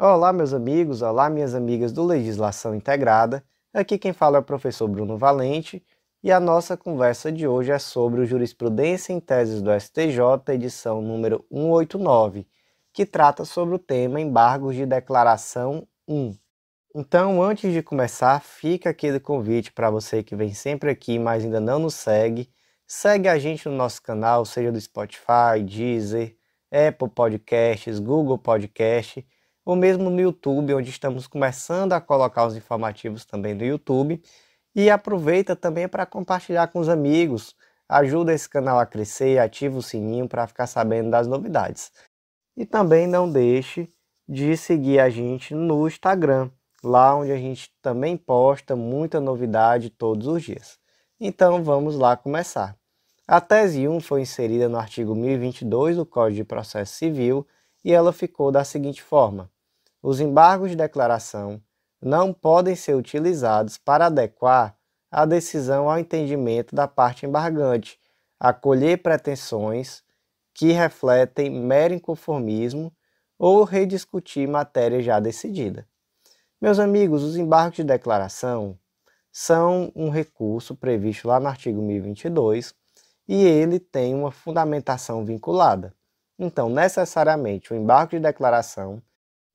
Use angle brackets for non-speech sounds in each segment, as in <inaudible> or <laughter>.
Olá, meus amigos, olá, minhas amigas do Legislação Integrada. Aqui quem fala é o professor Bruno Valente e a nossa conversa de hoje é sobre o Jurisprudência em Teses do STJ, edição número 189, que trata sobre o tema Embargos de Declaração 1. Então, antes de começar, fica aquele convite para você que vem sempre aqui, mas ainda não nos segue. Segue a gente no nosso canal, seja do Spotify, Deezer, Apple Podcasts, Google Podcasts ou mesmo no YouTube, onde estamos começando a colocar os informativos também do YouTube. E aproveita também para compartilhar com os amigos. Ajuda esse canal a crescer e ativa o sininho para ficar sabendo das novidades. E também não deixe de seguir a gente no Instagram, lá onde a gente também posta muita novidade todos os dias. Então vamos lá começar. A tese 1 foi inserida no artigo 1022 do Código de Processo Civil e ela ficou da seguinte forma: os embargos de declaração não podem ser utilizados para adequar a decisão ao entendimento da parte embargante, acolher pretensões que refletem mero inconformismo ou rediscutir matéria já decidida. Meus amigos, os embargos de declaração são um recurso previsto lá no artigo 1022 e ele tem uma fundamentação vinculada. Então, necessariamente, o embargo de declaração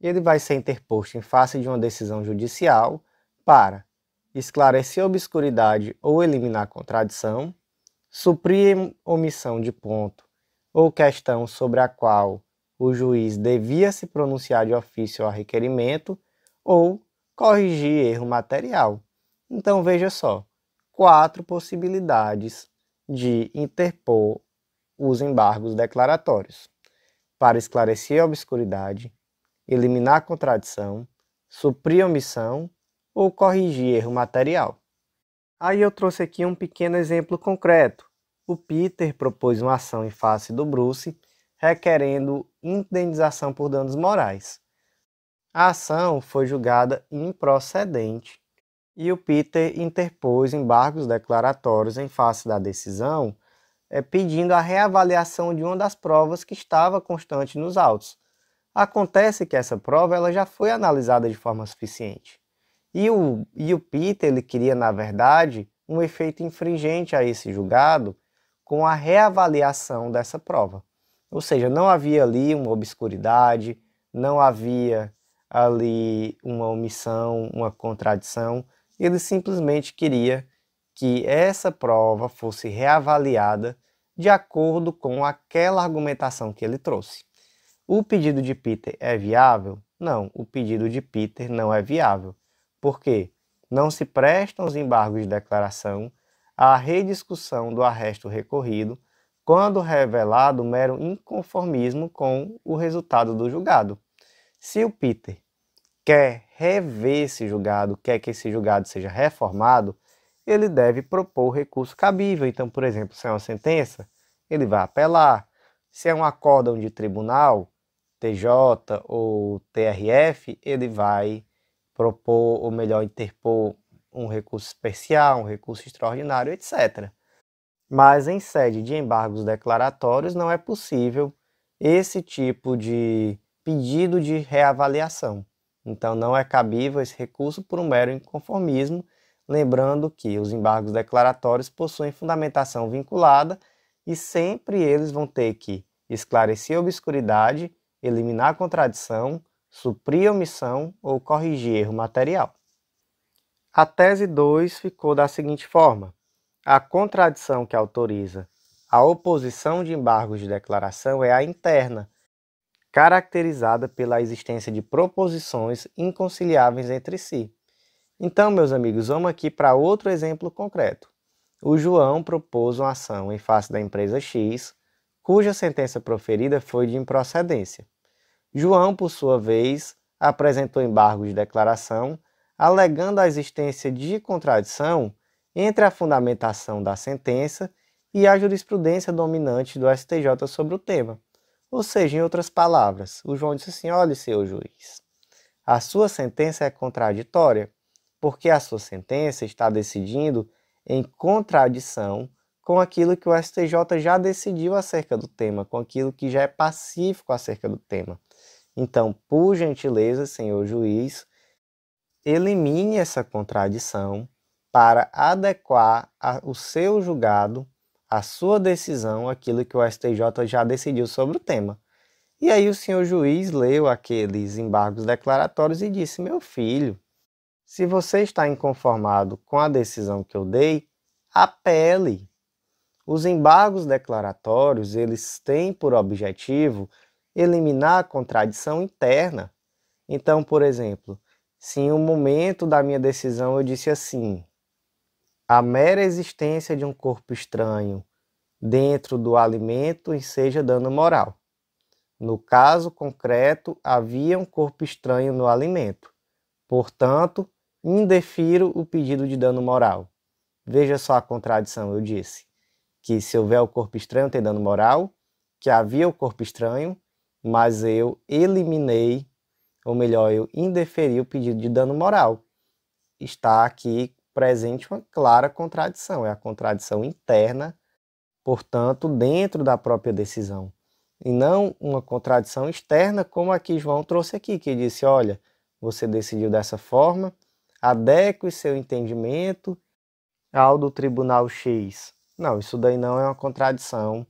ele vai ser interposto em face de uma decisão judicial para esclarecer obscuridade ou eliminar contradição, suprir omissão de ponto ou questão sobre a qual o juiz devia se pronunciar de ofício a requerimento ou corrigir erro material. Então veja só, quatro possibilidades de interpor os embargos declaratórios para esclarecer a obscuridade, eliminar contradição, suprir omissão ou corrigir erro material. Aí eu trouxe aqui um pequeno exemplo concreto. O Peter propôs uma ação em face do Bruce, requerendo indenização por danos morais. A ação foi julgada improcedente e o Peter interpôs embargos declaratórios em face da decisão, eh, pedindo a reavaliação de uma das provas que estava constante nos autos, Acontece que essa prova ela já foi analisada de forma suficiente. E o, e o Peter ele queria, na verdade, um efeito infringente a esse julgado com a reavaliação dessa prova. Ou seja, não havia ali uma obscuridade, não havia ali uma omissão, uma contradição. Ele simplesmente queria que essa prova fosse reavaliada de acordo com aquela argumentação que ele trouxe. O pedido de Peter é viável? Não, o pedido de Peter não é viável. Por quê? Não se prestam os embargos de declaração à rediscussão do arresto recorrido quando revelado mero inconformismo com o resultado do julgado. Se o Peter quer rever esse julgado, quer que esse julgado seja reformado, ele deve propor recurso cabível. Então, por exemplo, se é uma sentença, ele vai apelar. Se é um acórdão de tribunal, TJ ou TRF, ele vai propor, ou melhor, interpor um recurso especial, um recurso extraordinário, etc. Mas em sede de embargos declaratórios não é possível esse tipo de pedido de reavaliação. Então não é cabível esse recurso por um mero inconformismo, lembrando que os embargos declaratórios possuem fundamentação vinculada e sempre eles vão ter que esclarecer a obscuridade eliminar contradição, suprir omissão ou corrigir erro material. A tese 2 ficou da seguinte forma: a contradição que autoriza a oposição de embargos de declaração é a interna, caracterizada pela existência de proposições inconciliáveis entre si. Então, meus amigos, vamos aqui para outro exemplo concreto. O João propôs uma ação em face da empresa X cuja sentença proferida foi de improcedência. João, por sua vez, apresentou embargo de declaração, alegando a existência de contradição entre a fundamentação da sentença e a jurisprudência dominante do STJ sobre o tema. Ou seja, em outras palavras, o João disse assim: olhe, seu juiz, a sua sentença é contraditória, porque a sua sentença está decidindo em contradição com aquilo que o STJ já decidiu acerca do tema, com aquilo que já é pacífico acerca do tema. Então, por gentileza, senhor juiz, elimine essa contradição para adequar a, o seu julgado, a sua decisão, aquilo que o STJ já decidiu sobre o tema. E aí o senhor juiz leu aqueles embargos declaratórios e disse: "Meu filho, se você está inconformado com a decisão que eu dei, apele. Os embargos declaratórios, eles têm por objetivo eliminar a contradição interna. Então, por exemplo, se em um momento da minha decisão eu disse assim: a mera existência de um corpo estranho dentro do alimento enseja dano moral. No caso concreto, havia um corpo estranho no alimento. Portanto, indefiro o pedido de dano moral. Veja só a contradição, eu disse que se houver o corpo estranho tem dano moral, que havia o corpo estranho, mas eu eliminei, ou melhor, eu indeferi o pedido de dano moral. Está aqui presente uma clara contradição, é a contradição interna, portanto, dentro da própria decisão, e não uma contradição externa como aqui João trouxe aqui, que disse, olha, você decidiu dessa forma, adeque o seu entendimento ao do tribunal X, não, isso daí não é uma contradição.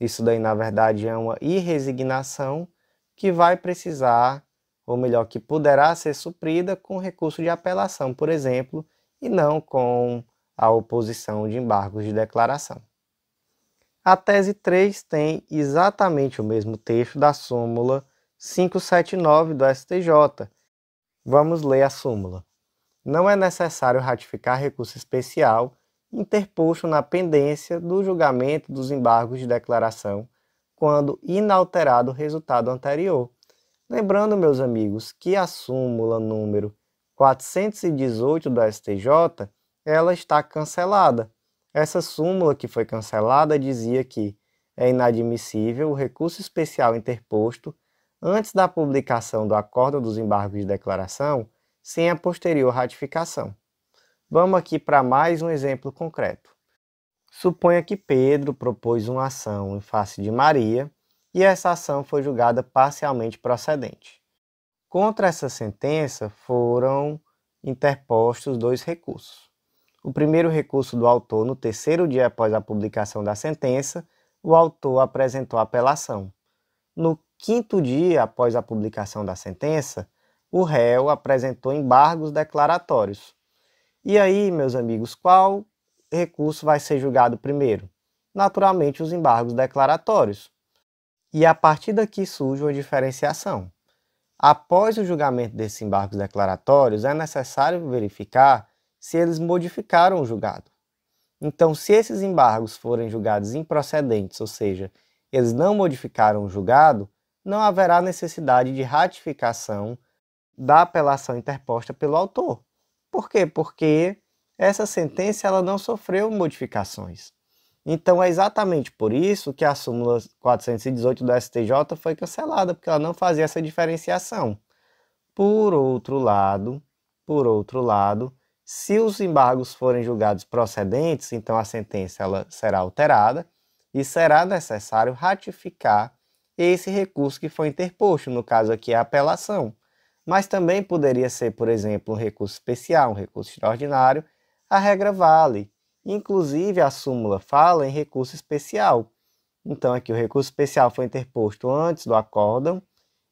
Isso daí, na verdade, é uma irresignação que vai precisar, ou melhor, que poderá ser suprida com recurso de apelação, por exemplo, e não com a oposição de embargos de declaração. A tese 3 tem exatamente o mesmo texto da súmula 579 do STJ. Vamos ler a súmula. Não é necessário ratificar recurso especial interposto na pendência do julgamento dos embargos de declaração, quando inalterado o resultado anterior. Lembrando, meus amigos, que a súmula número 418 do STJ, ela está cancelada. Essa súmula que foi cancelada dizia que é inadmissível o recurso especial interposto antes da publicação do acordo dos embargos de declaração sem a posterior ratificação. Vamos aqui para mais um exemplo concreto. Suponha que Pedro propôs uma ação em face de Maria e essa ação foi julgada parcialmente procedente. Contra essa sentença foram interpostos dois recursos. O primeiro recurso do autor, no terceiro dia após a publicação da sentença, o autor apresentou apelação. No quinto dia após a publicação da sentença, o réu apresentou embargos declaratórios, e aí, meus amigos, qual recurso vai ser julgado primeiro? Naturalmente, os embargos declaratórios. E a partir daqui surge uma diferenciação. Após o julgamento desses embargos declaratórios, é necessário verificar se eles modificaram o julgado. Então, se esses embargos forem julgados improcedentes, ou seja, eles não modificaram o julgado, não haverá necessidade de ratificação da apelação interposta pelo autor. Por quê? Porque essa sentença ela não sofreu modificações. Então é exatamente por isso que a súmula 418 do STJ foi cancelada, porque ela não fazia essa diferenciação. Por outro lado, por outro lado, se os embargos forem julgados procedentes, então a sentença ela será alterada e será necessário ratificar esse recurso que foi interposto, no caso aqui a apelação mas também poderia ser, por exemplo, um recurso especial, um recurso extraordinário. A regra vale. Inclusive, a súmula fala em recurso especial. Então, aqui o recurso especial foi interposto antes do acórdão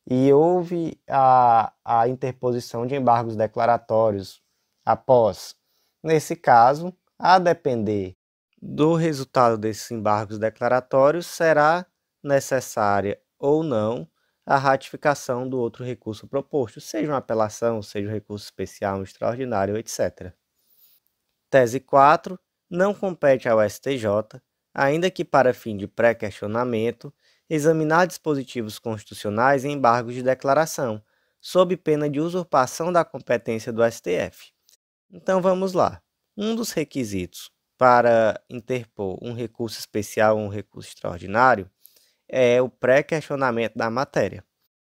e houve a, a interposição de embargos declaratórios após. Nesse caso, a depender do resultado desses embargos declaratórios, será necessária ou não a ratificação do outro recurso proposto, seja uma apelação, seja um recurso especial, um extraordinário, etc. Tese 4. Não compete ao STJ, ainda que para fim de pré-questionamento, examinar dispositivos constitucionais e embargos de declaração, sob pena de usurpação da competência do STF. Então vamos lá. Um dos requisitos para interpor um recurso especial ou um recurso extraordinário é o pré-questionamento da matéria.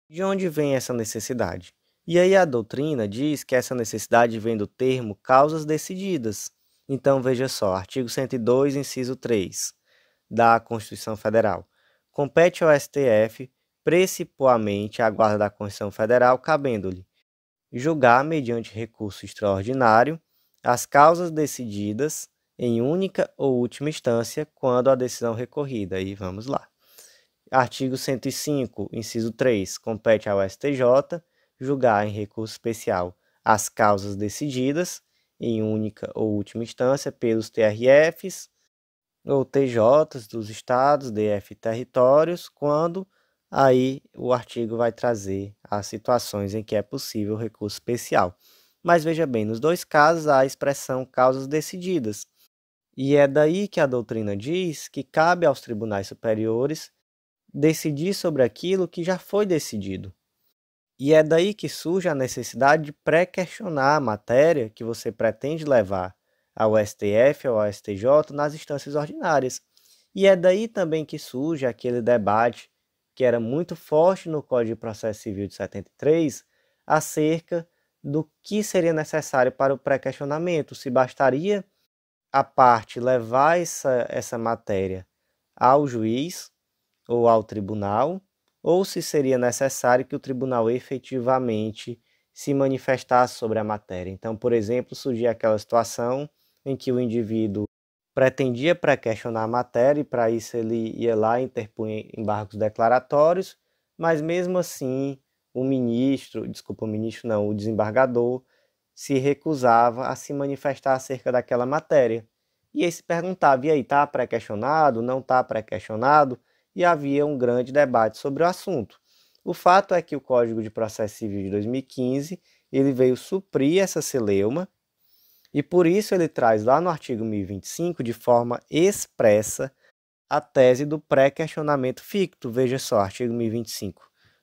De onde vem essa necessidade? E aí a doutrina diz que essa necessidade vem do termo causas decididas. Então veja só, artigo 102, inciso 3 da Constituição Federal. Compete ao STF precipuamente a guarda da Constituição Federal, cabendo-lhe julgar mediante recurso extraordinário as causas decididas em única ou última instância quando a decisão recorrida. E vamos lá. Artigo 105, inciso 3. Compete ao STJ julgar em recurso especial as causas decididas, em única ou última instância, pelos TRFs ou TJs dos estados, DF territórios, quando aí o artigo vai trazer as situações em que é possível recurso especial. Mas veja bem, nos dois casos há a expressão causas decididas. E é daí que a doutrina diz que cabe aos tribunais superiores decidir sobre aquilo que já foi decidido. E é daí que surge a necessidade de pré-questionar a matéria que você pretende levar ao STF ou ao STJ nas instâncias ordinárias. E é daí também que surge aquele debate que era muito forte no Código de Processo Civil de 73 acerca do que seria necessário para o pré-questionamento, se bastaria a parte levar essa, essa matéria ao juiz ou ao tribunal, ou se seria necessário que o tribunal efetivamente se manifestasse sobre a matéria. Então, por exemplo, surgia aquela situação em que o indivíduo pretendia pré-questionar a matéria e para isso ele ia lá interpunha embargos declaratórios, mas mesmo assim o ministro, desculpa, o ministro não, o desembargador se recusava a se manifestar acerca daquela matéria. E aí se perguntava, e aí, está pré-questionado, não está pré-questionado? e havia um grande debate sobre o assunto. O fato é que o Código de Processo Civil de 2015 ele veio suprir essa celeuma e por isso ele traz lá no artigo 1025 de forma expressa a tese do pré-questionamento ficto. Veja só, artigo 1025.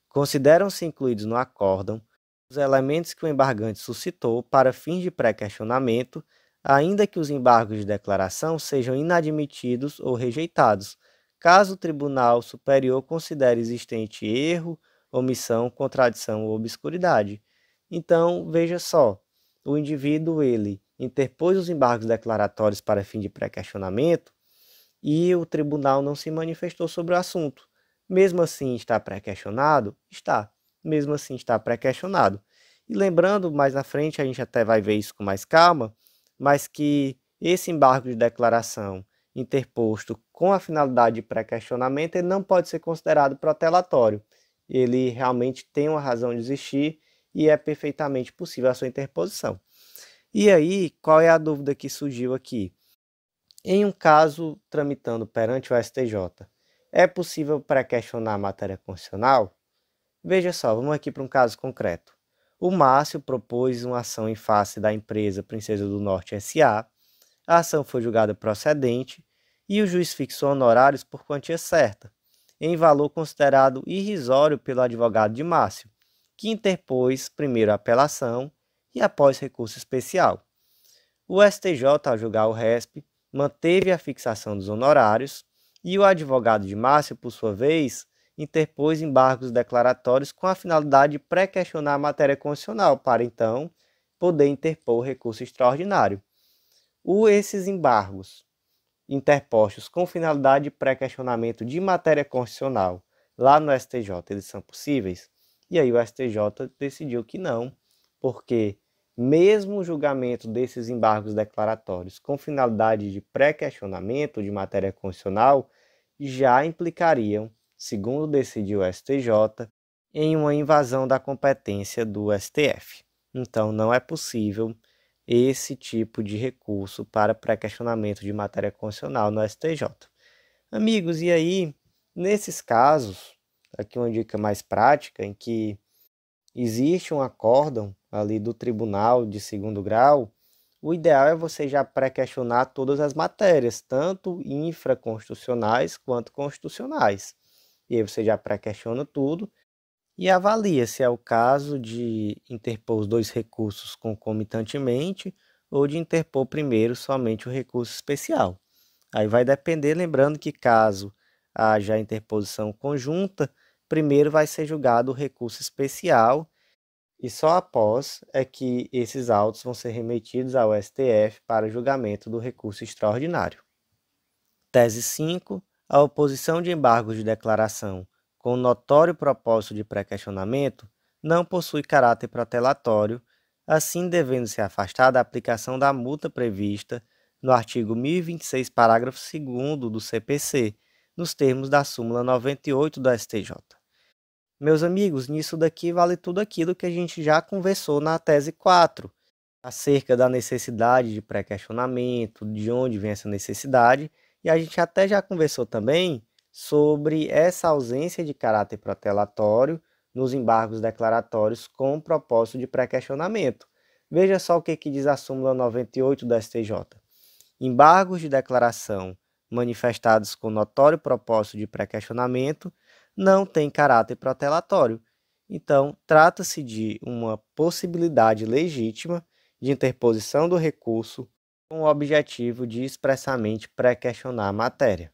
Consideram-se incluídos no acórdão os elementos que o embargante suscitou para fins de pré-questionamento, ainda que os embargos de declaração sejam inadmitidos ou rejeitados, caso o Tribunal Superior considere existente erro, omissão, contradição ou obscuridade. Então, veja só, o indivíduo ele interpôs os embargos declaratórios para fim de pré-questionamento e o tribunal não se manifestou sobre o assunto. Mesmo assim, está pré-questionado? Está. Mesmo assim, está pré-questionado. E lembrando, mais na frente, a gente até vai ver isso com mais calma, mas que esse embargo de declaração interposto com a finalidade de pré-questionamento, ele não pode ser considerado protelatório. Ele realmente tem uma razão de existir e é perfeitamente possível a sua interposição. E aí, qual é a dúvida que surgiu aqui? Em um caso tramitando perante o STJ, é possível pré-questionar a matéria constitucional? Veja só, vamos aqui para um caso concreto. O Márcio propôs uma ação em face da empresa Princesa do Norte SA a ação foi julgada procedente e o juiz fixou honorários por quantia certa, em valor considerado irrisório pelo advogado de Márcio, que interpôs primeiro apelação e após recurso especial. O STJ, ao julgar o RESP, manteve a fixação dos honorários e o advogado de Márcio, por sua vez, interpôs embargos declaratórios com a finalidade de pré-questionar a matéria constitucional para, então, poder interpor recurso extraordinário ou esses embargos interpostos com finalidade de pré-questionamento de matéria constitucional lá no STJ, eles são possíveis? E aí o STJ decidiu que não, porque mesmo o julgamento desses embargos declaratórios com finalidade de pré-questionamento de matéria constitucional já implicariam, segundo decidiu o STJ, em uma invasão da competência do STF. Então não é possível esse tipo de recurso para pré-questionamento de matéria constitucional no STJ. Amigos, e aí, nesses casos, aqui uma dica mais prática, em que existe um acórdão ali do tribunal de segundo grau, o ideal é você já pré-questionar todas as matérias, tanto infraconstitucionais quanto constitucionais. E aí você já pré-questiona tudo e avalia se é o caso de interpor os dois recursos concomitantemente ou de interpor primeiro somente o recurso especial. Aí vai depender, lembrando que caso haja interposição conjunta, primeiro vai ser julgado o recurso especial e só após é que esses autos vão ser remetidos ao STF para julgamento do recurso extraordinário. Tese 5. A oposição de embargos de declaração com notório propósito de pré-questionamento, não possui caráter protelatório, assim devendo se afastar da aplicação da multa prevista no artigo 1026, parágrafo 2 do CPC, nos termos da súmula 98 do STJ. Meus amigos, nisso daqui vale tudo aquilo que a gente já conversou na tese 4, acerca da necessidade de pré-questionamento, de onde vem essa necessidade, e a gente até já conversou também sobre essa ausência de caráter protelatório nos embargos declaratórios com propósito de pré-questionamento. Veja só o que, que diz a súmula 98 do STJ. Embargos de declaração manifestados com notório propósito de pré-questionamento não têm caráter protelatório. Então, trata-se de uma possibilidade legítima de interposição do recurso com o objetivo de expressamente pré-questionar a matéria.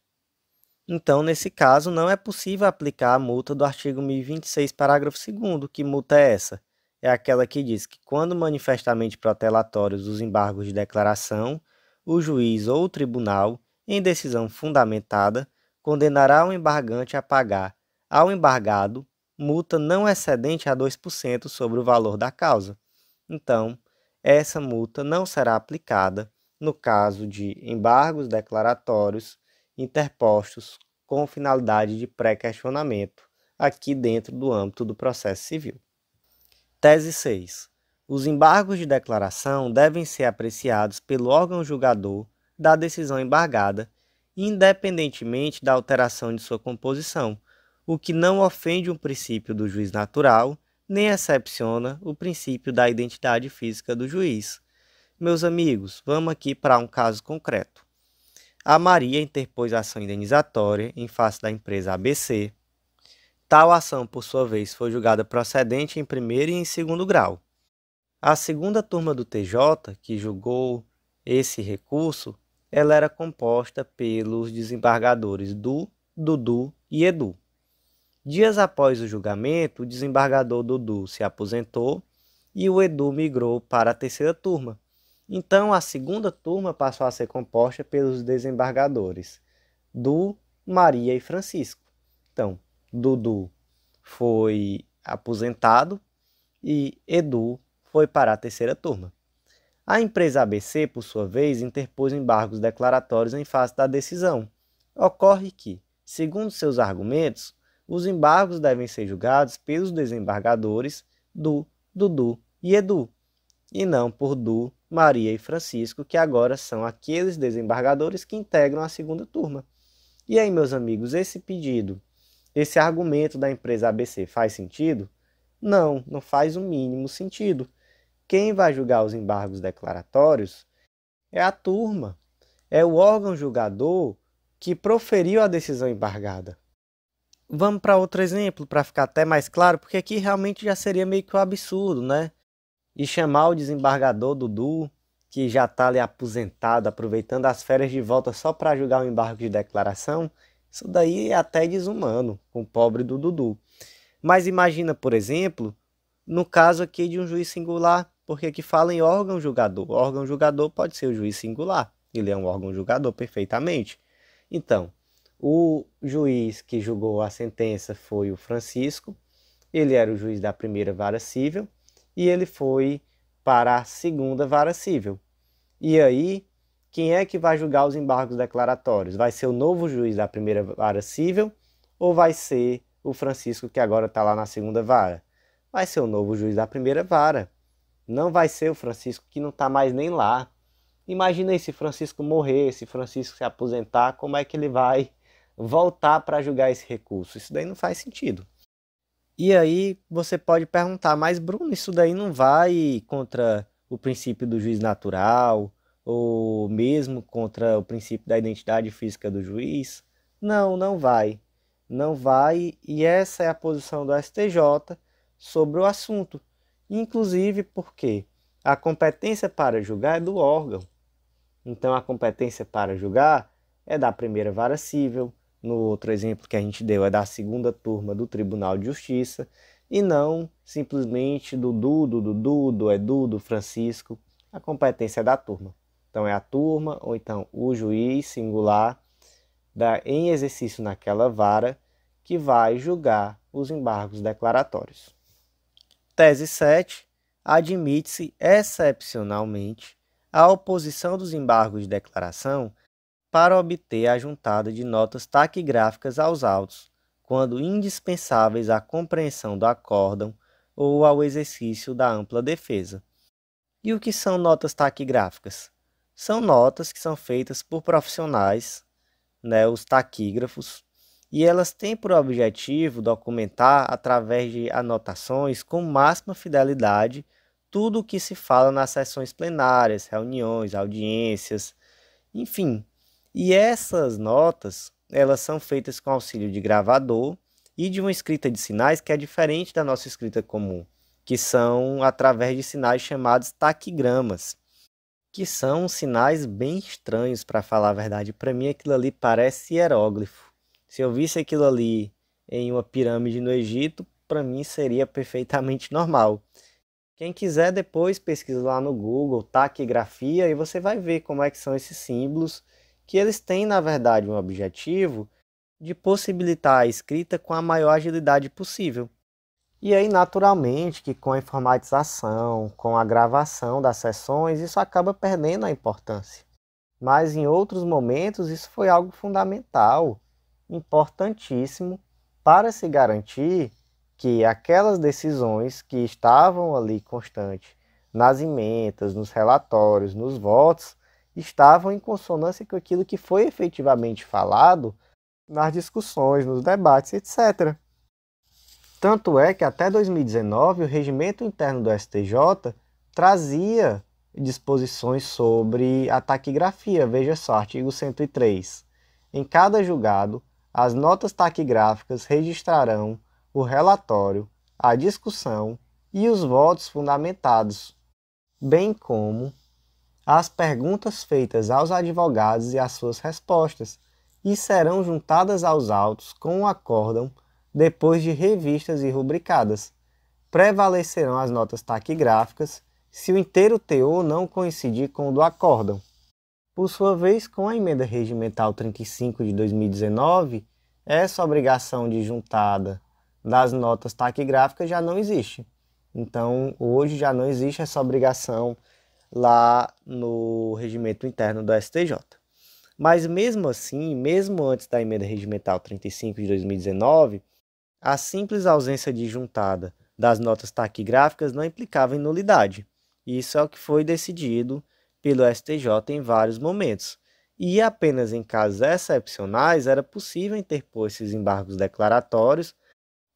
Então, nesse caso, não é possível aplicar a multa do artigo 1026, parágrafo 2 que multa é essa? É aquela que diz que quando manifestamente protelatórios os embargos de declaração, o juiz ou o tribunal, em decisão fundamentada, condenará o embargante a pagar ao embargado multa não excedente a 2% sobre o valor da causa. Então, essa multa não será aplicada no caso de embargos declaratórios interpostos com finalidade de pré-questionamento, aqui dentro do âmbito do processo civil. Tese 6. Os embargos de declaração devem ser apreciados pelo órgão julgador da decisão embargada, independentemente da alteração de sua composição, o que não ofende um princípio do juiz natural, nem excepciona o princípio da identidade física do juiz. Meus amigos, vamos aqui para um caso concreto. A Maria interpôs ação indenizatória em face da empresa ABC. Tal ação, por sua vez, foi julgada procedente em primeiro e em segundo grau. A segunda turma do TJ, que julgou esse recurso, ela era composta pelos desembargadores Du, Dudu e Edu. Dias após o julgamento, o desembargador Dudu se aposentou e o Edu migrou para a terceira turma, então, a segunda turma passou a ser composta pelos desembargadores Du, Maria e Francisco. Então, Dudu foi aposentado e Edu foi para a terceira turma. A empresa ABC, por sua vez, interpôs embargos declaratórios em face da decisão. Ocorre que, segundo seus argumentos, os embargos devem ser julgados pelos desembargadores Du, Dudu e Edu, e não por Du, Maria e Francisco, que agora são aqueles desembargadores que integram a segunda turma. E aí, meus amigos, esse pedido, esse argumento da empresa ABC faz sentido? Não, não faz o mínimo sentido. Quem vai julgar os embargos declaratórios é a turma, é o órgão julgador que proferiu a decisão embargada. Vamos para outro exemplo para ficar até mais claro, porque aqui realmente já seria meio que um absurdo, né? e chamar o desembargador Dudu, que já está ali aposentado, aproveitando as férias de volta só para julgar o embargo de declaração, isso daí é até desumano com o pobre do Dudu. Mas imagina, por exemplo, no caso aqui de um juiz singular, porque aqui fala em órgão julgador. O órgão julgador pode ser o juiz singular, ele é um órgão julgador perfeitamente. Então, o juiz que julgou a sentença foi o Francisco, ele era o juiz da primeira vara civil, e ele foi para a segunda vara civil. E aí, quem é que vai julgar os embargos declaratórios? Vai ser o novo juiz da primeira vara civil ou vai ser o Francisco que agora está lá na segunda vara? Vai ser o novo juiz da primeira vara. Não vai ser o Francisco que não está mais nem lá. Imagina aí se Francisco morrer, se Francisco se aposentar, como é que ele vai voltar para julgar esse recurso? Isso daí não faz sentido. E aí você pode perguntar, mas Bruno, isso daí não vai contra o princípio do juiz natural ou mesmo contra o princípio da identidade física do juiz? Não, não vai. Não vai, e essa é a posição do STJ sobre o assunto, inclusive porque a competência para julgar é do órgão. Então a competência para julgar é da primeira vara civil, no outro exemplo que a gente deu é da segunda turma do Tribunal de Justiça, e não simplesmente do Dudu, Dudu, é do Edu, Francisco. A competência é da turma. Então é a turma ou então o juiz singular da, em exercício naquela vara que vai julgar os embargos declaratórios. Tese 7. Admite-se excepcionalmente a oposição dos embargos de declaração para obter a juntada de notas taquigráficas aos autos, quando indispensáveis à compreensão do acórdão ou ao exercício da ampla defesa. E o que são notas taquigráficas? São notas que são feitas por profissionais, né, os taquígrafos, e elas têm por objetivo documentar, através de anotações, com máxima fidelidade, tudo o que se fala nas sessões plenárias, reuniões, audiências, enfim, e essas notas, elas são feitas com auxílio de gravador e de uma escrita de sinais que é diferente da nossa escrita comum, que são através de sinais chamados taquigramas, que são sinais bem estranhos para falar a verdade. Para mim aquilo ali parece hieróglifo. Se eu visse aquilo ali em uma pirâmide no Egito, para mim seria perfeitamente <laughs> normal. Quem quiser depois pesquisa lá no Google taquigrafia e você vai ver como é que são esses símbolos que eles têm, na verdade, um objetivo de possibilitar a escrita com a maior agilidade possível. E aí, naturalmente, que com a informatização, com a gravação das sessões, isso acaba perdendo a importância. Mas em outros momentos, isso foi algo fundamental, importantíssimo, para se garantir que aquelas decisões que estavam ali constantes nas emendas, nos relatórios, nos votos, estavam em consonância com aquilo que foi efetivamente falado nas discussões, nos debates, etc. Tanto é que até 2019 o regimento interno do STJ trazia disposições sobre a taquigrafia, veja só, artigo 103. Em cada julgado, as notas taquigráficas registrarão o relatório, a discussão e os votos fundamentados, bem como as perguntas feitas aos advogados e as suas respostas, e serão juntadas aos autos com o acórdão depois de revistas e rubricadas. Prevalecerão as notas taquigráficas se o inteiro teor não coincidir com o do acórdão. Por sua vez, com a emenda regimental 35 de 2019, essa obrigação de juntada das notas taquigráficas já não existe. Então, hoje já não existe essa obrigação lá no regimento interno do STJ. Mas mesmo assim, mesmo antes da emenda regimental 35 de 2019, a simples ausência de juntada das notas taquigráficas não implicava em nulidade. Isso é o que foi decidido pelo STJ em vários momentos. E apenas em casos excepcionais era possível interpor esses embargos declaratórios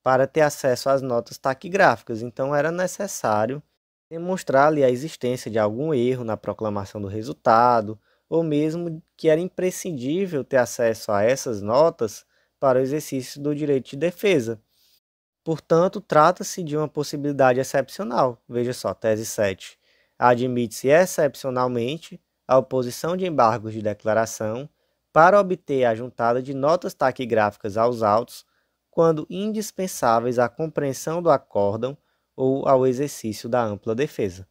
para ter acesso às notas taquigráficas, então era necessário demonstrar-lhe a existência de algum erro na proclamação do resultado, ou mesmo que era imprescindível ter acesso a essas notas para o exercício do direito de defesa. Portanto, trata-se de uma possibilidade excepcional. Veja só, tese 7. Admite-se excepcionalmente a oposição de embargos de declaração para obter a juntada de notas taquigráficas aos autos, quando indispensáveis à compreensão do acórdão ou ao exercício da ampla defesa.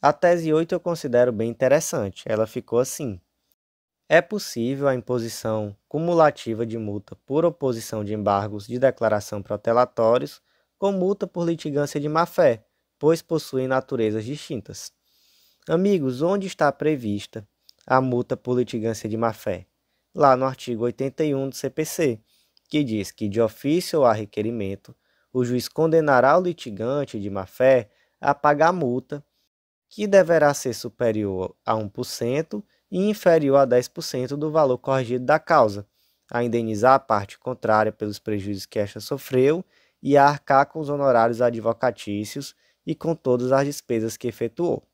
A tese 8 eu considero bem interessante. Ela ficou assim: é possível a imposição cumulativa de multa por oposição de embargos de declaração protelatórios com multa por litigância de má-fé, pois possuem naturezas distintas. Amigos, onde está prevista a multa por litigância de má-fé? Lá no artigo 81 do CPC, que diz que de ofício ou a requerimento, o juiz condenará o litigante de má-fé a pagar multa, que deverá ser superior a 1% e inferior a 10% do valor corrigido da causa, a indenizar a parte contrária pelos prejuízos que esta sofreu e a arcar com os honorários advocatícios e com todas as despesas que efetuou.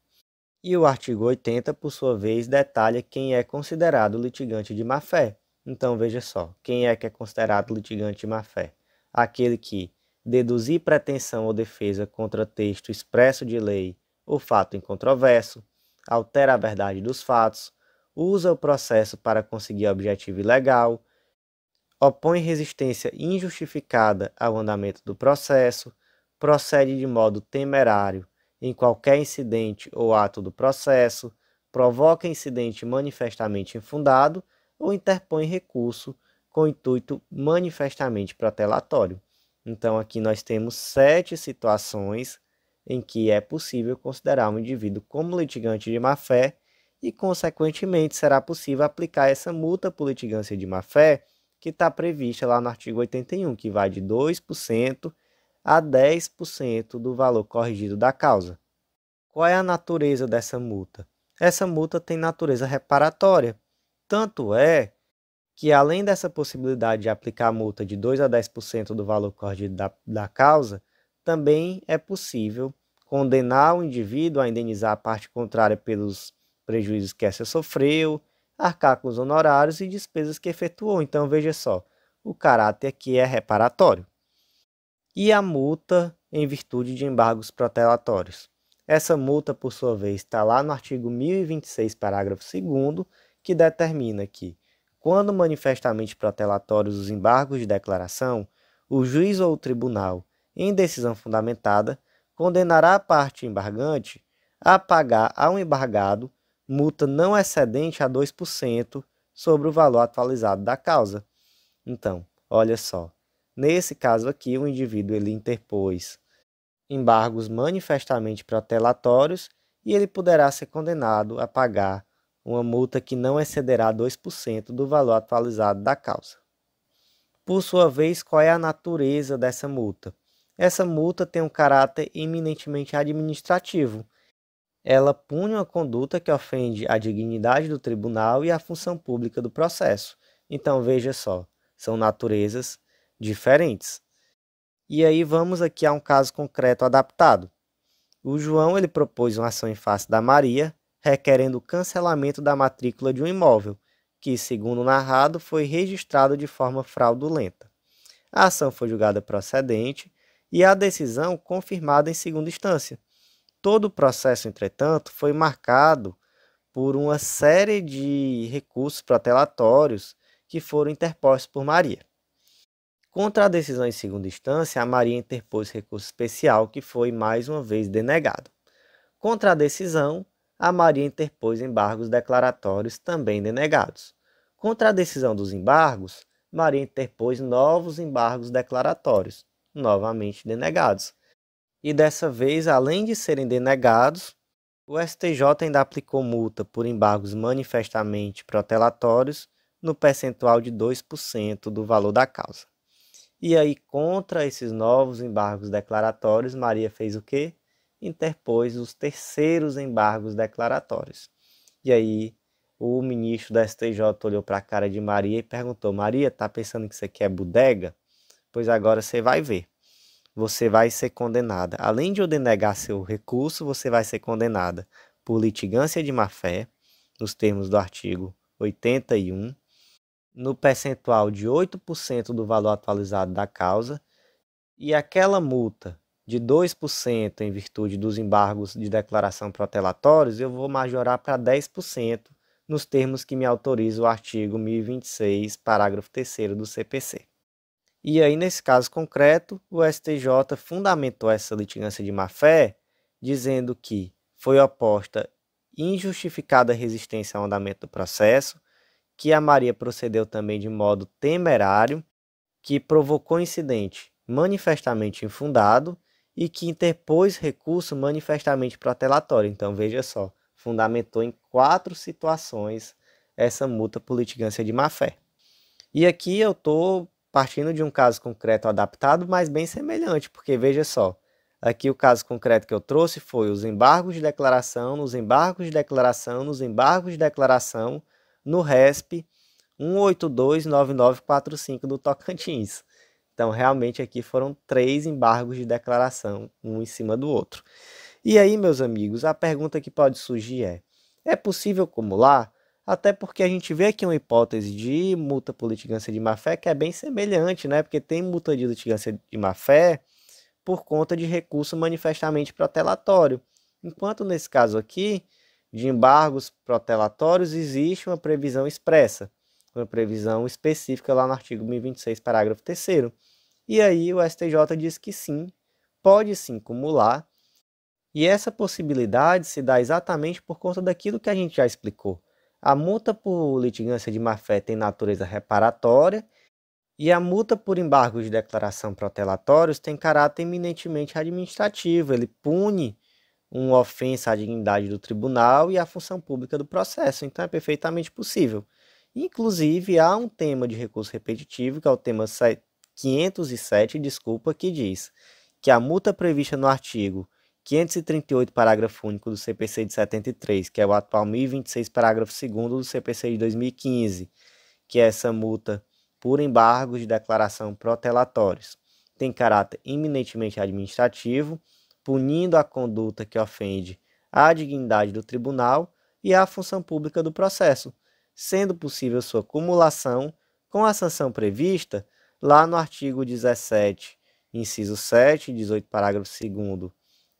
E o artigo 80, por sua vez, detalha quem é considerado litigante de má-fé. Então veja só, quem é que é considerado litigante de má-fé? Aquele que deduzir pretensão ou defesa contra texto expresso de lei ou fato incontroverso, altera a verdade dos fatos, usa o processo para conseguir objetivo ilegal, opõe resistência injustificada ao andamento do processo, procede de modo temerário em qualquer incidente ou ato do processo, provoca incidente manifestamente infundado ou interpõe recurso com intuito manifestamente protelatório. Então, aqui nós temos sete situações em que é possível considerar um indivíduo como litigante de má-fé e, consequentemente, será possível aplicar essa multa por litigância de má-fé que está prevista lá no artigo 81, que vai de 2% a 10% do valor corrigido da causa. Qual é a natureza dessa multa? Essa multa tem natureza reparatória. Tanto é que além dessa possibilidade de aplicar a multa de 2 a 10% do valor corrigido da, da causa, também é possível condenar o indivíduo a indenizar a parte contrária pelos prejuízos que essa sofreu, arcar com os honorários e despesas que efetuou. Então veja só, o caráter aqui é reparatório. E a multa em virtude de embargos protelatórios. Essa multa, por sua vez, está lá no artigo 1026, parágrafo 2, que determina que quando manifestamente protelatórios os embargos de declaração, o juiz ou o tribunal, em decisão fundamentada, condenará a parte embargante a pagar ao embargado multa não excedente a 2% sobre o valor atualizado da causa. Então, olha só, nesse caso aqui o indivíduo ele interpôs embargos manifestamente protelatórios e ele poderá ser condenado a pagar uma multa que não excederá 2% do valor atualizado da causa. Por sua vez, qual é a natureza dessa multa? Essa multa tem um caráter eminentemente administrativo. Ela pune uma conduta que ofende a dignidade do tribunal e a função pública do processo. Então, veja só, são naturezas diferentes. E aí vamos aqui a um caso concreto adaptado. O João ele propôs uma ação em face da Maria requerendo o cancelamento da matrícula de um imóvel, que, segundo o narrado, foi registrado de forma fraudulenta. A ação foi julgada procedente e a decisão confirmada em segunda instância. Todo o processo, entretanto, foi marcado por uma série de recursos protelatórios que foram interpostos por Maria. Contra a decisão em segunda instância, a Maria interpôs recurso especial que foi mais uma vez denegado. Contra a decisão, a Maria interpôs embargos declaratórios também denegados. Contra a decisão dos embargos, Maria interpôs novos embargos declaratórios, novamente denegados. E dessa vez, além de serem denegados, o STJ ainda aplicou multa por embargos manifestamente protelatórios no percentual de 2% do valor da causa. E aí, contra esses novos embargos declaratórios, Maria fez o quê? interpôs os terceiros embargos declaratórios. E aí o ministro da STJ olhou para a cara de Maria e perguntou: Maria, tá pensando que você quer é bodega? Pois agora você vai ver. Você vai ser condenada. Além de eu denegar seu recurso, você vai ser condenada por litigância de má-fé, nos termos do artigo 81, no percentual de 8% do valor atualizado da causa, e aquela multa de 2% em virtude dos embargos de declaração protelatórios, eu vou majorar para 10% nos termos que me autoriza o artigo 1026, parágrafo 3 do CPC. E aí, nesse caso concreto, o STJ fundamentou essa litigância de má-fé dizendo que foi oposta injustificada resistência ao andamento do processo, que a Maria procedeu também de modo temerário, que provocou incidente manifestamente infundado e que interpôs recurso manifestamente protelatório. Então, veja só, fundamentou em quatro situações essa multa por litigância de má-fé. E aqui eu estou partindo de um caso concreto adaptado, mas bem semelhante, porque veja só, aqui o caso concreto que eu trouxe foi os embargos de declaração, nos embargos de declaração, nos embargos de declaração, no RESP 1829945 do Tocantins. Então, realmente aqui foram três embargos de declaração, um em cima do outro. E aí, meus amigos, a pergunta que pode surgir é: é possível acumular? Até porque a gente vê aqui uma hipótese de multa por litigância de má-fé que é bem semelhante, né? Porque tem multa de litigância de má-fé por conta de recurso manifestamente protelatório. Enquanto nesse caso aqui, de embargos protelatórios, existe uma previsão expressa, uma previsão específica lá no artigo 1026, parágrafo 3 e aí o STJ diz que sim, pode sim cumular. E essa possibilidade se dá exatamente por conta daquilo que a gente já explicou. A multa por litigância de má-fé tem natureza reparatória e a multa por embargo de declaração protelatórios tem caráter eminentemente administrativo. Ele pune uma ofensa à dignidade do tribunal e à função pública do processo. Então é perfeitamente possível. Inclusive, há um tema de recurso repetitivo, que é o tema 507, desculpa, que diz que a multa prevista no artigo 538, parágrafo único do CPC de 73, que é o atual 1026, parágrafo 2 do CPC de 2015, que é essa multa por embargos de declaração protelatórios, tem caráter eminentemente administrativo, punindo a conduta que ofende a dignidade do tribunal e a função pública do processo, sendo possível sua cumulação com a sanção prevista lá no artigo 17, inciso 7, 18, parágrafo 2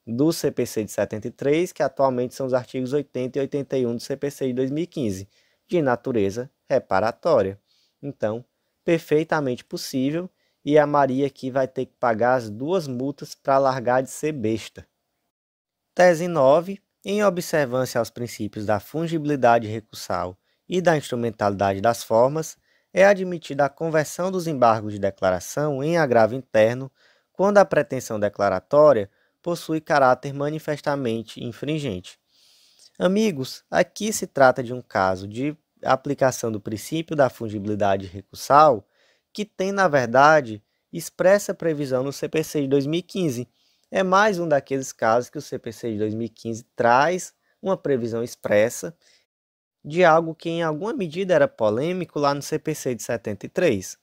do CPC de 73, que atualmente são os artigos 80 e 81 do CPC de 2015, de natureza reparatória. Então, perfeitamente possível, e é a Maria aqui vai ter que pagar as duas multas para largar de ser besta. Tese 9. Em observância aos princípios da fungibilidade recursal e da instrumentalidade das formas, é admitida a conversão dos embargos de declaração em agravo interno quando a pretensão declaratória possui caráter manifestamente infringente. Amigos, aqui se trata de um caso de aplicação do princípio da fungibilidade recursal que tem, na verdade, expressa previsão no CPC de 2015. É mais um daqueles casos que o CPC de 2015 traz uma previsão expressa de algo que em alguma medida era polêmico lá no CPC de 73,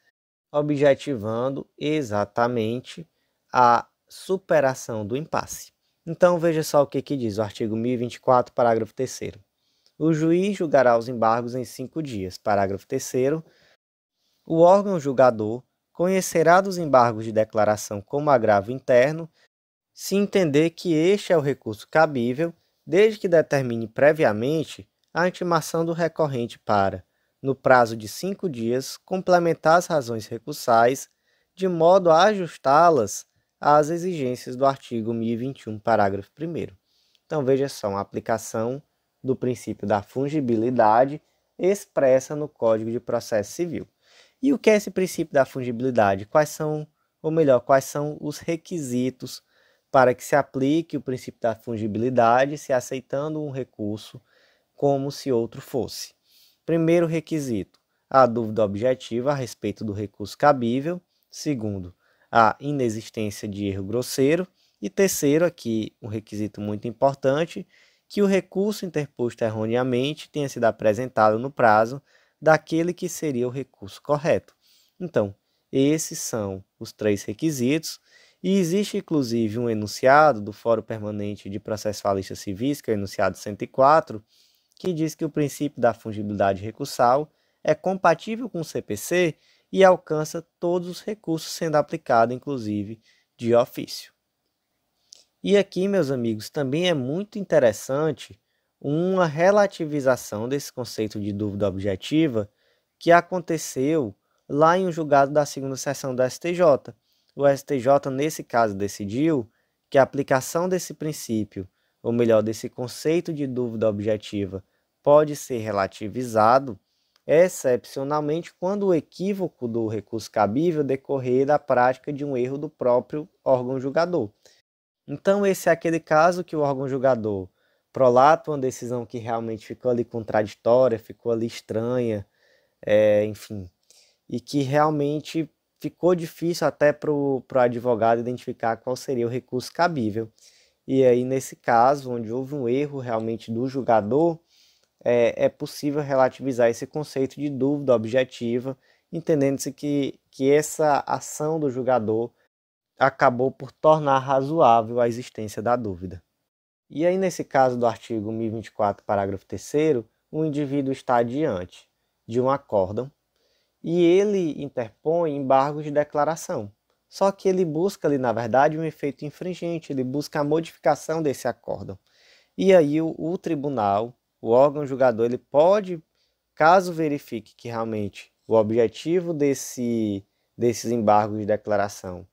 objetivando exatamente a superação do impasse. Então veja só o que, que diz o artigo 1024, parágrafo 3 O juiz julgará os embargos em cinco dias. Parágrafo 3 O órgão julgador conhecerá dos embargos de declaração como agravo interno, se entender que este é o recurso cabível, desde que determine previamente a intimação do recorrente para, no prazo de cinco dias, complementar as razões recursais, de modo a ajustá-las às exigências do artigo 1021, parágrafo 1. Então, veja só, uma aplicação do princípio da fungibilidade expressa no Código de Processo Civil. E o que é esse princípio da fungibilidade? Quais são, ou melhor, quais são os requisitos para que se aplique o princípio da fungibilidade, se aceitando um recurso como se outro fosse. Primeiro requisito: a dúvida objetiva a respeito do recurso cabível. Segundo, a inexistência de erro grosseiro. E terceiro, aqui um requisito muito importante, que o recurso interposto erroneamente tenha sido apresentado no prazo daquele que seria o recurso correto. Então, esses são os três requisitos. E existe, inclusive, um enunciado do Fórum Permanente de Processualistas Civis, que é o enunciado 104, que diz que o princípio da fungibilidade recursal é compatível com o CPC e alcança todos os recursos sendo aplicado, inclusive, de ofício. E aqui, meus amigos, também é muito interessante uma relativização desse conceito de dúvida objetiva que aconteceu lá em um julgado da segunda sessão do STJ. O STJ, nesse caso, decidiu que a aplicação desse princípio ou melhor, desse conceito de dúvida objetiva, pode ser relativizado excepcionalmente quando o equívoco do recurso cabível decorrer da prática de um erro do próprio órgão julgador. Então, esse é aquele caso que o órgão julgador prolata uma decisão que realmente ficou ali contraditória, ficou ali estranha, é, enfim, e que realmente ficou difícil até para o advogado identificar qual seria o recurso cabível. E aí, nesse caso, onde houve um erro realmente do julgador, é, é possível relativizar esse conceito de dúvida objetiva, entendendo-se que, que essa ação do julgador acabou por tornar razoável a existência da dúvida. E aí, nesse caso do artigo 1024, parágrafo 3, o indivíduo está diante de um acórdão e ele interpõe embargos de declaração. Só que ele busca ali, na verdade, um efeito infringente, ele busca a modificação desse acórdão. E aí o, o tribunal, o órgão julgador, ele pode, caso verifique que realmente o objetivo desse, desses embargos de declaração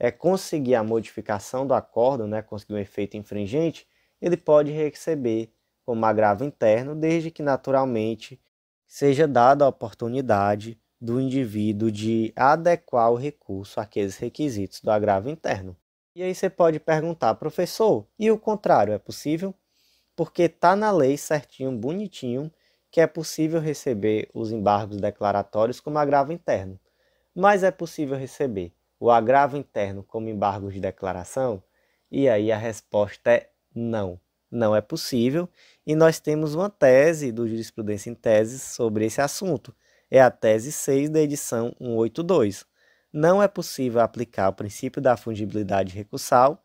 é conseguir a modificação do acórdão, né, conseguir um efeito infringente, ele pode receber como agravo interno, desde que naturalmente seja dada a oportunidade do indivíduo de adequar o recurso àqueles requisitos do agravo interno. E aí você pode perguntar, professor, e o contrário é possível? Porque está na lei certinho, bonitinho, que é possível receber os embargos declaratórios como agravo interno. Mas é possível receber o agravo interno como embargo de declaração? E aí a resposta é não, não é possível. E nós temos uma tese do Jurisprudência em Tese sobre esse assunto, é a tese 6 da edição 182. Não é possível aplicar o princípio da fungibilidade recursal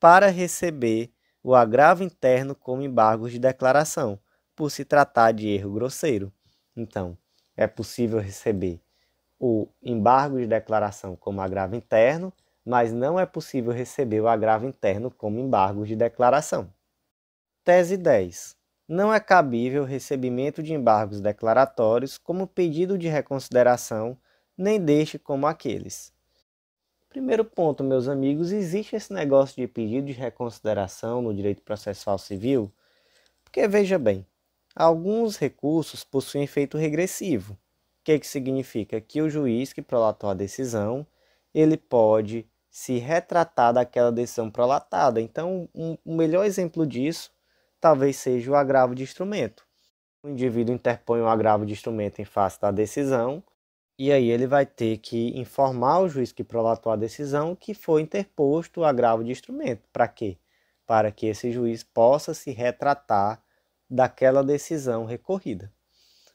para receber o agravo interno como embargos de declaração, por se tratar de erro grosseiro. Então, é possível receber o embargo de declaração como agravo interno, mas não é possível receber o agravo interno como embargo de declaração. Tese 10 não é cabível recebimento de embargos declaratórios como pedido de reconsideração, nem deixe como aqueles. Primeiro ponto, meus amigos, existe esse negócio de pedido de reconsideração no direito processual civil? Porque veja bem, alguns recursos possuem efeito regressivo. O que, que significa? Que o juiz que prolatou a decisão, ele pode se retratar daquela decisão prolatada. Então, um, o melhor exemplo disso talvez seja o agravo de instrumento. O indivíduo interpõe o agravo de instrumento em face da decisão, e aí ele vai ter que informar o juiz que prolatou a decisão que foi interposto o agravo de instrumento. Para quê? Para que esse juiz possa se retratar daquela decisão recorrida.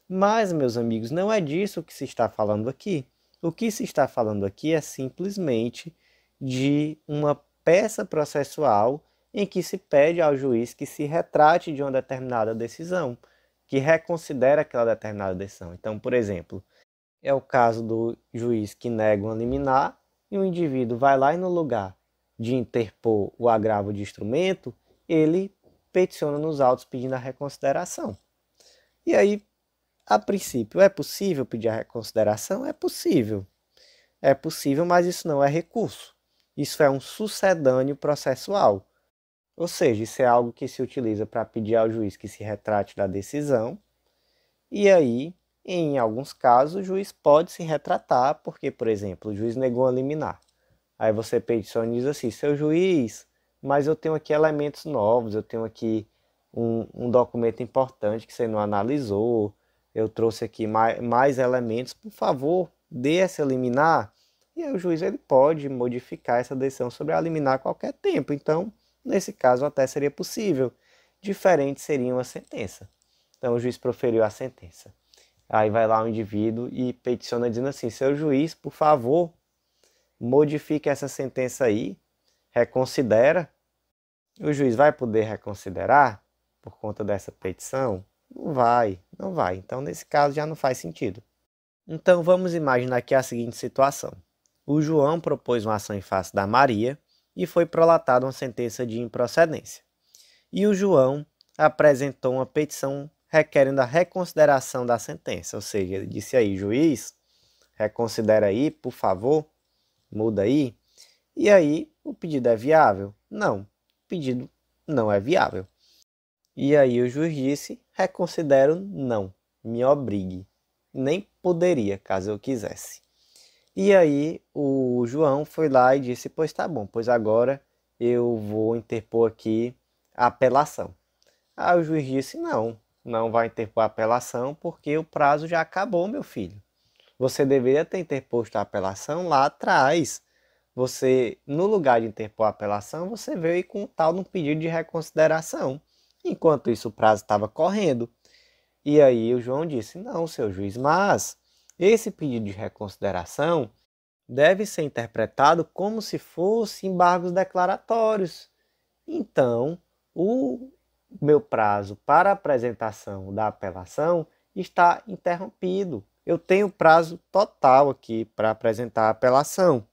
Mas, meus amigos, não é disso que se está falando aqui. O que se está falando aqui é simplesmente de uma peça processual em que se pede ao juiz que se retrate de uma determinada decisão, que reconsidere aquela determinada decisão. Então, por exemplo, é o caso do juiz que nega uma liminar e o indivíduo vai lá e no lugar de interpor o agravo de instrumento, ele peticiona nos autos pedindo a reconsideração. E aí, a princípio, é possível pedir a reconsideração? É possível. É possível, mas isso não é recurso. Isso é um sucedâneo processual. Ou seja, isso é algo que se utiliza para pedir ao juiz que se retrate da decisão. E aí, em alguns casos, o juiz pode se retratar, porque, por exemplo, o juiz negou a liminar. Aí você peticioniza assim, seu juiz, mas eu tenho aqui elementos novos, eu tenho aqui um, um documento importante que você não analisou, eu trouxe aqui mais, mais elementos, por favor, dê essa liminar. E aí o juiz ele pode modificar essa decisão sobre a liminar a qualquer tempo. Então, Nesse caso, até seria possível. Diferente seria uma sentença. Então, o juiz proferiu a sentença. Aí vai lá o indivíduo e peticiona dizendo assim: seu juiz, por favor, modifique essa sentença aí, reconsidera. O juiz vai poder reconsiderar por conta dessa petição? Não vai, não vai. Então, nesse caso, já não faz sentido. Então, vamos imaginar aqui a seguinte situação: o João propôs uma ação em face da Maria e foi prolatada uma sentença de improcedência. E o João apresentou uma petição requerendo a reconsideração da sentença, ou seja, ele disse aí, juiz, reconsidera aí, por favor, muda aí. E aí, o pedido é viável? Não, o pedido não é viável. E aí o juiz disse, reconsidero não, me obrigue. Nem poderia, caso eu quisesse. E aí o João foi lá e disse: Pois tá bom, pois agora eu vou interpor aqui a apelação. Aí o juiz disse: Não, não vai interpor a apelação porque o prazo já acabou, meu filho. Você deveria ter interposto a apelação lá atrás. Você, no lugar de interpor a apelação, você veio com tal no pedido de reconsideração. Enquanto isso, o prazo estava correndo. E aí o João disse: Não, seu juiz, mas esse pedido de reconsideração deve ser interpretado como se fosse embargos declaratórios. Então, o meu prazo para apresentação da apelação está interrompido. Eu tenho prazo total aqui para apresentar a apelação.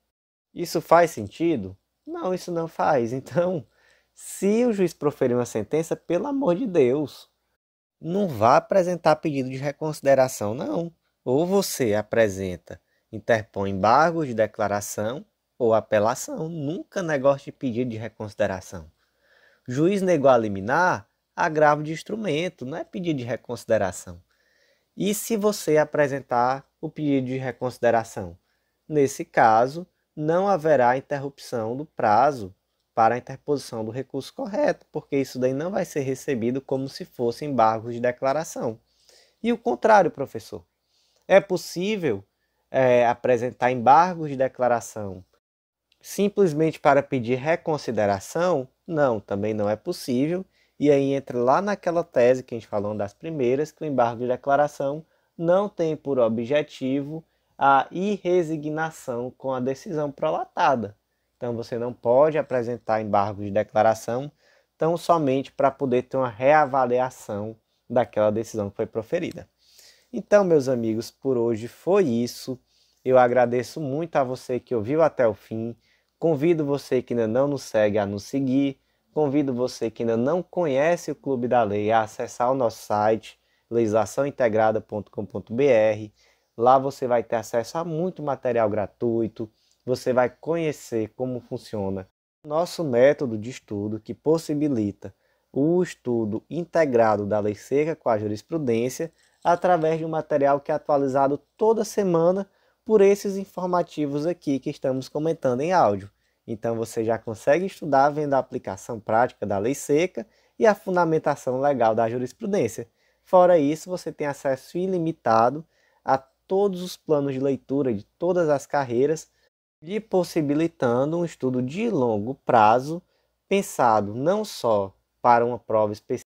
Isso faz sentido? Não, isso não faz. Então, se o juiz proferir uma sentença, pelo amor de Deus, não vá apresentar pedido de reconsideração, não. Ou você apresenta, interpõe embargo de declaração ou apelação, nunca negócio de pedido de reconsideração. juiz negou a liminar, agravo de instrumento, não é pedido de reconsideração. E se você apresentar o pedido de reconsideração? Nesse caso, não haverá interrupção do prazo para a interposição do recurso correto, porque isso daí não vai ser recebido como se fosse embargo de declaração. E o contrário, professor. É possível é, apresentar embargos de declaração simplesmente para pedir reconsideração? Não, também não é possível. E aí entra lá naquela tese que a gente falou das primeiras, que o embargo de declaração não tem por objetivo a irresignação com a decisão prolatada. Então você não pode apresentar embargo de declaração tão somente para poder ter uma reavaliação daquela decisão que foi proferida. Então, meus amigos, por hoje foi isso. Eu agradeço muito a você que ouviu até o fim. Convido você que ainda não nos segue a nos seguir. Convido você que ainda não conhece o Clube da Lei a acessar o nosso site legislaçãointegrada.com.br. Lá você vai ter acesso a muito material gratuito. Você vai conhecer como funciona nosso método de estudo que possibilita o estudo integrado da lei seca com a jurisprudência através de um material que é atualizado toda semana por esses informativos aqui que estamos comentando em áudio. Então você já consegue estudar vendo a aplicação prática da lei seca e a fundamentação legal da jurisprudência. Fora isso, você tem acesso ilimitado a todos os planos de leitura de todas as carreiras, lhe possibilitando um estudo de longo prazo, pensado não só para uma prova específica,